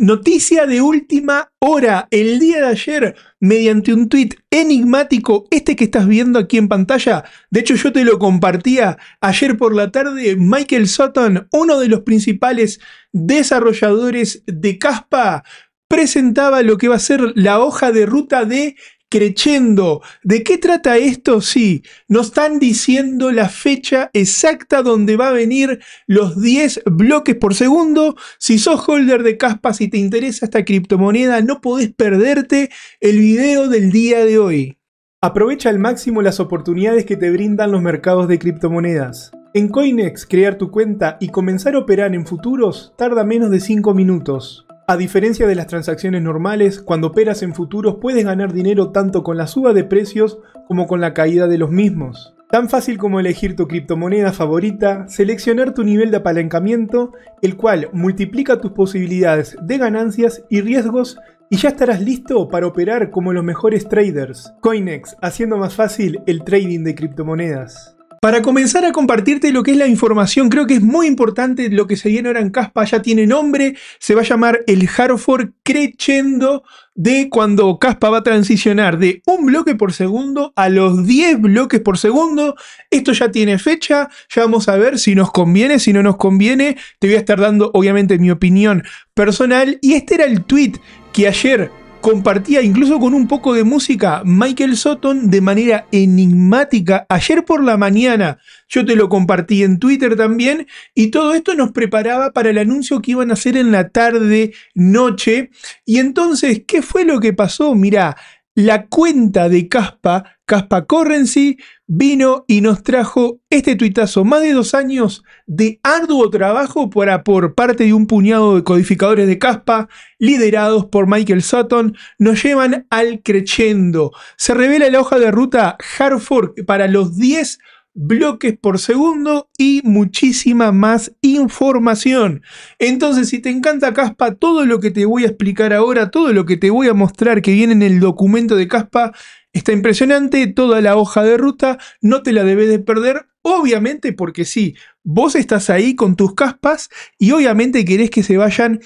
Noticia de última hora. El día de ayer, mediante un tuit enigmático, este que estás viendo aquí en pantalla, de hecho yo te lo compartía ayer por la tarde, Michael Sutton, uno de los principales desarrolladores de Caspa, presentaba lo que va a ser la hoja de ruta de Creyendo, ¿de qué trata esto? Sí, nos están diciendo la fecha exacta donde va a venir los 10 bloques por segundo. Si sos holder de caspa, si te interesa esta criptomoneda, no podés perderte el video del día de hoy. Aprovecha al máximo las oportunidades que te brindan los mercados de criptomonedas. En Coinex, crear tu cuenta y comenzar a operar en futuros tarda menos de 5 minutos. A diferencia de las transacciones normales, cuando operas en futuros puedes ganar dinero tanto con la suba de precios como con la caída de los mismos. Tan fácil como elegir tu criptomoneda favorita, seleccionar tu nivel de apalancamiento, el cual multiplica tus posibilidades de ganancias y riesgos y ya estarás listo para operar como los mejores traders. Coinex, haciendo más fácil el trading de criptomonedas. Para comenzar a compartirte lo que es la información, creo que es muy importante lo que se viene ahora en Caspa, ya tiene nombre, se va a llamar el Harford Crescendo de cuando Caspa va a transicionar de un bloque por segundo a los 10 bloques por segundo. Esto ya tiene fecha, ya vamos a ver si nos conviene, si no nos conviene. Te voy a estar dando obviamente mi opinión personal y este era el tweet que ayer compartía incluso con un poco de música Michael Sutton de manera enigmática. Ayer por la mañana yo te lo compartí en Twitter también y todo esto nos preparaba para el anuncio que iban a hacer en la tarde, noche. Y entonces, ¿qué fue lo que pasó? Mirá, la cuenta de Caspa, Caspa Currency, vino y nos trajo este tuitazo, más de dos años de arduo trabajo por parte de un puñado de codificadores de caspa, liderados por Michael Sutton, nos llevan al crescendo. Se revela la hoja de ruta Hartford para los 10 bloques por segundo y muchísima más información. Entonces, si te encanta Caspa, todo lo que te voy a explicar ahora, todo lo que te voy a mostrar que viene en el documento de Caspa, Está impresionante toda la hoja de ruta, no te la debes de perder, obviamente porque sí, vos estás ahí con tus caspas y obviamente querés que se vayan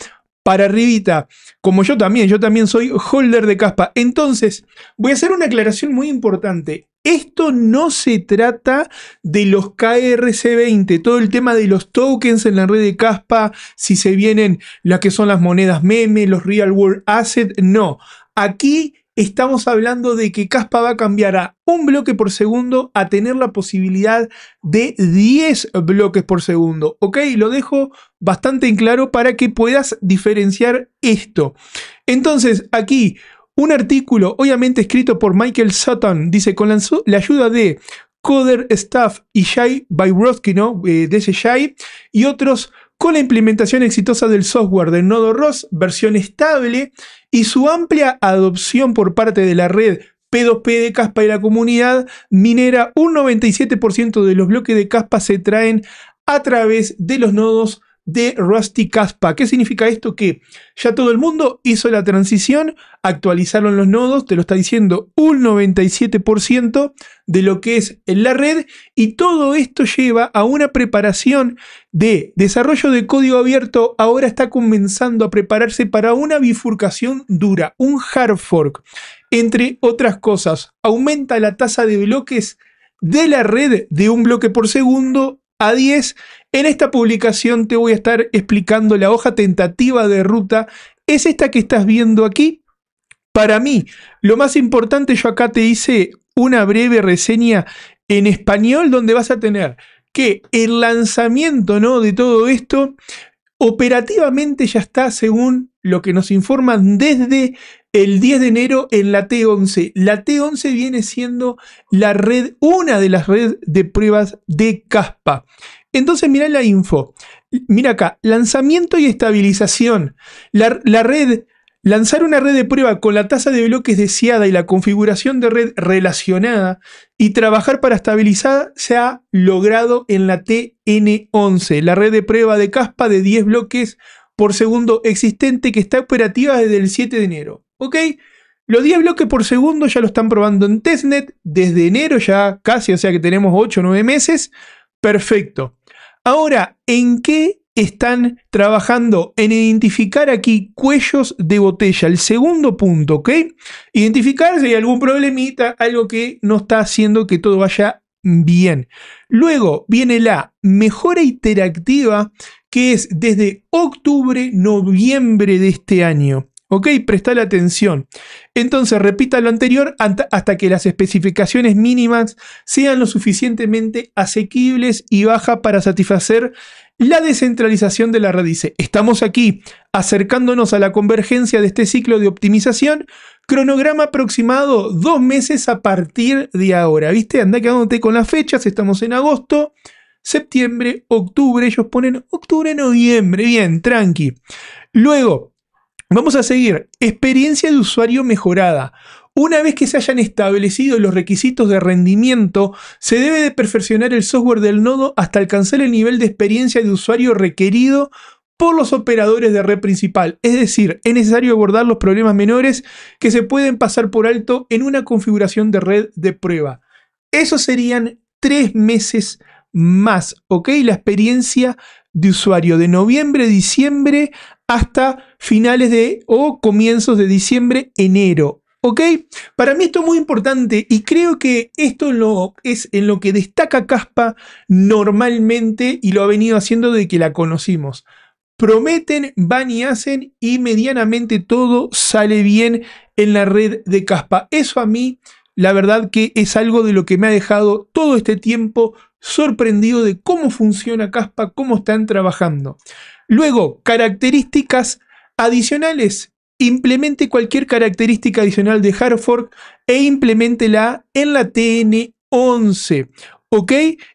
para arribita, como yo también, yo también soy holder de caspa. Entonces, voy a hacer una aclaración muy importante. Esto no se trata de los KRC20, todo el tema de los tokens en la red de caspa, si se vienen las que son las monedas meme, los real world asset, no. Aquí estamos hablando de que Caspa va a cambiar a un bloque por segundo a tener la posibilidad de 10 bloques por segundo. Ok, lo dejo bastante en claro para que puedas diferenciar esto. Entonces, aquí un artículo, obviamente escrito por Michael Sutton, dice con la, ayuda de Coder Staff y Shay que no, eh, de ese y otros con la implementación exitosa del software del nodo ROS, versión estable, y su amplia adopción por parte de la red P2P de Caspa y la comunidad minera, un 97% de los bloques de Caspa se traen a través de los nodos de Rusty Caspa. ¿Qué significa esto? Que ya todo el mundo hizo la transición, actualizaron los nodos, te lo está diciendo un 97% de lo que es la red y todo esto lleva a una preparación de desarrollo de código abierto. Ahora está comenzando a prepararse para una bifurcación dura, un hard fork. Entre otras cosas, aumenta la tasa de bloques de la red de un bloque por segundo a 10. En esta publicación te voy a estar explicando la hoja tentativa de ruta. Es esta que estás viendo aquí. Para mí, lo más importante, yo acá te hice una breve reseña en español donde vas a tener que el lanzamiento ¿no? de todo esto operativamente ya está según lo que nos informan desde el 10 de enero en la T11. La T11 viene siendo la red, una de las redes de pruebas de caspa. Entonces, mira la info. Mira acá, lanzamiento y estabilización. La, red Lanzar una red de prueba con la tasa de bloques deseada y la configuración de red relacionada y trabajar para estabilizar se ha logrado en la TN11, la red de prueba de caspa de 10 bloques por segundo existente que está operativa desde el 7 de enero. Ok, los 10 bloques por segundo ya lo están probando en testnet desde enero ya casi, o sea que tenemos 8 o 9 meses. Perfecto. Ahora, ¿en qué están trabajando? En identificar aquí cuellos de botella. El segundo punto, ¿ok? Identificar si hay algún problemita, algo que no está haciendo que todo vaya bien. Luego viene la mejora interactiva, que es desde octubre, noviembre de este año. Ok, la atención. Entonces repita lo anterior hasta que las especificaciones mínimas sean lo suficientemente asequibles y bajas para satisfacer la descentralización de la raíz. estamos aquí acercándonos a la convergencia de este ciclo de optimización. Cronograma aproximado dos meses a partir de ahora. ¿Viste? Anda quedándote con las fechas. Estamos en agosto septiembre, octubre, ellos ponen octubre, noviembre, bien, tranqui. Luego, Vamos a seguir. Experiencia de usuario mejorada. Una vez que se hayan establecido los requisitos de rendimiento, se debe de perfeccionar el software del nodo hasta alcanzar el nivel de experiencia de usuario requerido por los operadores de red principal. Es decir, es necesario abordar los problemas menores que se pueden pasar por alto en una configuración de red de prueba. Eso serían tres meses más, ¿ok? La experiencia de usuario de noviembre, diciembre hasta finales de o comienzos de diciembre, enero. ¿Ok? Para mí esto es muy importante y creo que esto lo, es en lo que destaca Caspa normalmente y lo ha venido haciendo desde que la conocimos. Prometen, van y hacen y medianamente todo sale bien en la red de Caspa. Eso a mí, la verdad que es algo de lo que me ha dejado todo este tiempo sorprendido de cómo funciona Caspa, cómo están trabajando. Luego, características adicionales. Implemente cualquier característica adicional de hard fork e implementela en la TN11. ¿Ok?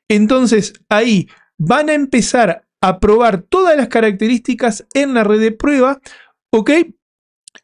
Entonces ahí van a empezar a probar todas las características en la red de prueba. ¿Ok?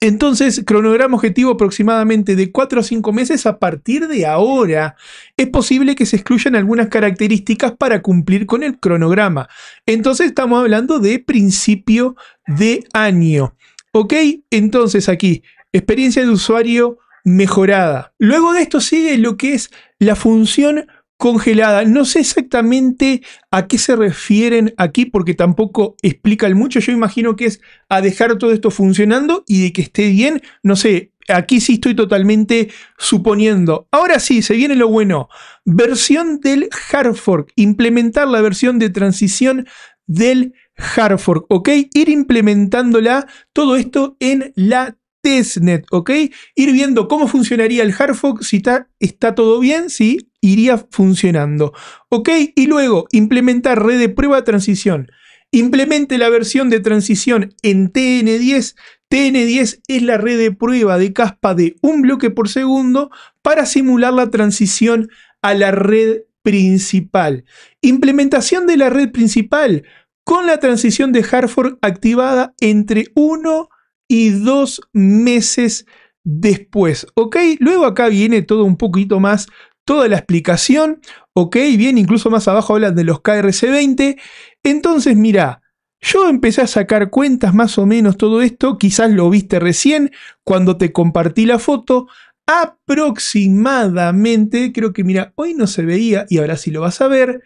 Entonces, cronograma objetivo aproximadamente de 4 a 5 meses a partir de ahora. Es posible que se excluyan algunas características para cumplir con el cronograma. Entonces, estamos hablando de principio de año. ¿Ok? Entonces, aquí, experiencia de usuario mejorada. Luego de esto sigue lo que es la función congelada. No sé exactamente a qué se refieren aquí porque tampoco explican mucho. Yo imagino que es a dejar todo esto funcionando y de que esté bien. No sé, aquí sí estoy totalmente suponiendo. Ahora sí, se viene lo bueno. Versión del hard fork. Implementar la versión de transición del hard fork. ¿Ok? Ir implementándola todo esto en la testnet, ¿ok? Ir viendo cómo funcionaría el fork. si está, todo bien, si iría funcionando, ¿ok? Y luego implementar red de prueba de transición. Implemente la versión de transición en TN10. TN10 es la red de prueba de caspa de un bloque por segundo para simular la transición a la red principal. Implementación de la red principal con la transición de fork activada entre 1 y dos meses después. ¿Ok? Luego acá viene todo un poquito más, toda la explicación. ¿Ok? Bien, incluso más abajo hablan de los KRC20. Entonces, mira. Yo empecé a sacar cuentas más o menos todo esto, quizás lo viste recién cuando te compartí la foto, aproximadamente, creo que mira, hoy no se veía y ahora sí lo vas a ver,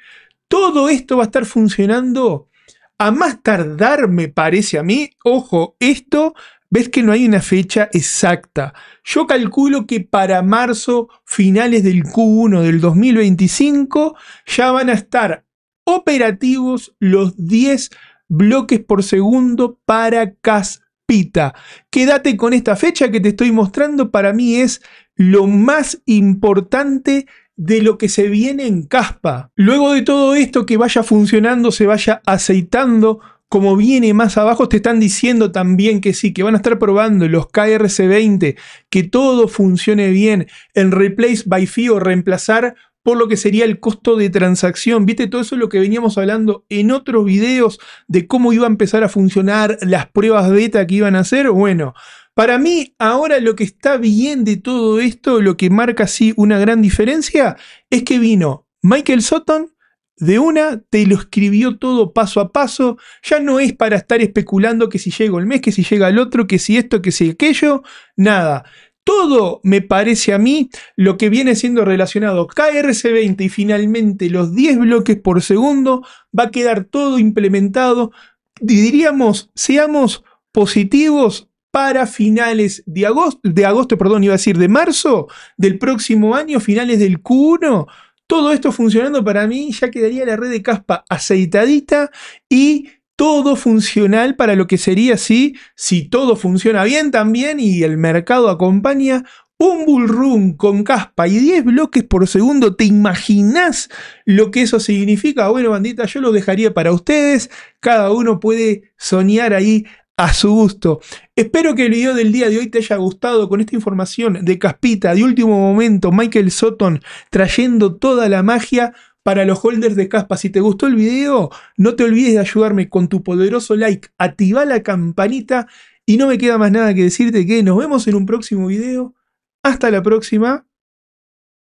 todo esto va a estar funcionando a más tardar, me parece a mí, ojo, esto Ves que no hay una fecha exacta. Yo calculo que para marzo, finales del Q1 del 2025, ya van a estar operativos los 10 bloques por segundo para Caspita. Quédate con esta fecha que te estoy mostrando. Para mí es lo más importante de lo que se viene en Caspa. Luego de todo esto que vaya funcionando, se vaya aceitando como viene más abajo, te están diciendo también que sí, que van a estar probando los KRC20, que todo funcione bien, el replace by fee o reemplazar por lo que sería el costo de transacción. Viste, todo eso lo que veníamos hablando en otros videos de cómo iba a empezar a funcionar las pruebas beta que iban a hacer. Bueno, para mí ahora lo que está bien de todo esto, lo que marca así una gran diferencia, es que vino Michael Sutton de una, te lo escribió todo paso a paso. Ya no es para estar especulando que si llega el mes, que si llega el otro, que si esto, que si aquello. Nada. Todo me parece a mí lo que viene siendo relacionado KRC20 y finalmente los 10 bloques por segundo va a quedar todo implementado. Diríamos, seamos positivos para finales de agosto, de agosto, perdón, iba a decir de marzo del próximo año, finales del Q1 todo esto funcionando para mí ya quedaría la red de caspa aceitadita y todo funcional para lo que sería así, si todo funciona bien también y el mercado acompaña, un bullrun con caspa y 10 bloques por segundo, ¿te imaginas lo que eso significa? Bueno, bandita, yo lo dejaría para ustedes. Cada uno puede soñar ahí a su gusto. Espero que el video del día de hoy te haya gustado con esta información de Caspita de último momento, Michael Sutton trayendo toda la magia para los holders de Caspa. Si te gustó el video, no te olvides de ayudarme con tu poderoso like, activa la campanita y no me queda más nada que decirte que nos vemos en un próximo video. Hasta la próxima.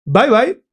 Bye bye.